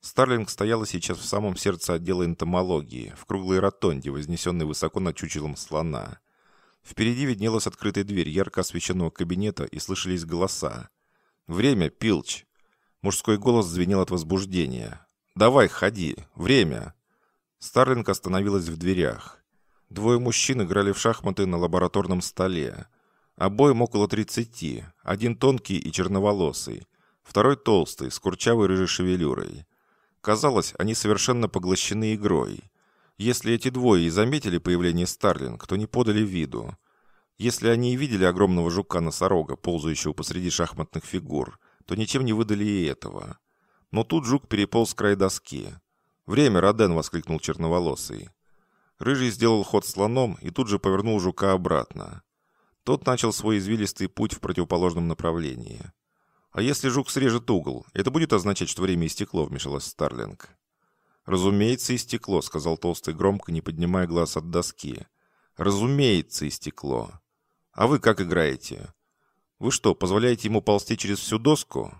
Старлинг стояла сейчас в самом сердце отдела энтомологии, в круглой ротонде, вознесенной высоко над чучелом слона. Впереди виднелась открытая дверь ярко освещенного кабинета и слышались голоса. «Время, Пилч!» Мужской голос звенел от возбуждения. «Давай, ходи! Время!» Старлинг остановилась в дверях. Двое мужчин играли в шахматы на лабораторном столе. Обоим около 30, один тонкий и черноволосый, второй толстый, с курчавой рыжей шевелюрой. Казалось, они совершенно поглощены игрой. Если эти двое и заметили появление Старлинг, то не подали виду. Если они и видели огромного жука-носорога, ползающего посреди шахматных фигур, то ничем не выдали и этого. Но тут жук переполз край доски. «Время, Роден!» — воскликнул черноволосый. Рыжий сделал ход слоном и тут же повернул жука обратно. Тот начал свой извилистый путь в противоположном направлении. «А если жук срежет угол, это будет означать, что время истекло», — вмешалась Старлинг. «Разумеется, истекло», — сказал Толстый громко, не поднимая глаз от доски. «Разумеется, истекло. А вы как играете? Вы что, позволяете ему ползти через всю доску?»